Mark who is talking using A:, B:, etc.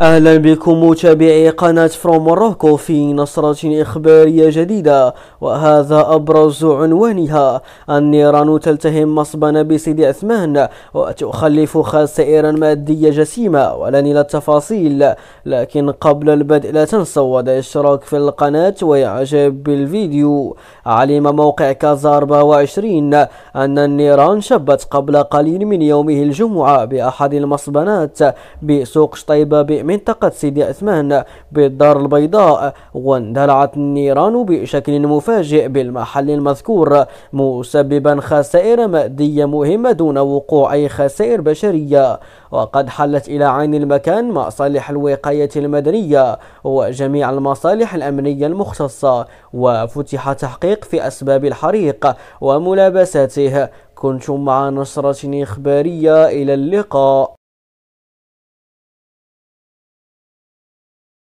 A: اهلا بكم متابعي قناة فروم موروكو في نصرة اخبارية جديدة وهذا ابرز عنوانها النيران تلتهم مصبنا بسيدي عثمان وتخلف خسائر مادية جسيمة ولن الى التفاصيل لكن قبل البدء لا تنسوا الاشتراك في القناة واعجاب بالفيديو علم موقع كازا 24 ان النيران شبت قبل قليل من يومه الجمعة باحد المصبنات بسوق شطيبة منطقة سيدي عثمان بالدار البيضاء واندلعت النيران بشكل مفاجئ بالمحل المذكور مسببا خسائر مادية مهمة دون وقوع أي خسائر بشرية وقد حلت إلى عين المكان مصالح الوقاية المدنية وجميع المصالح الأمنية المختصة وفتح تحقيق في أسباب الحريق وملابساته كنتم مع نصرة إخبارية إلى اللقاء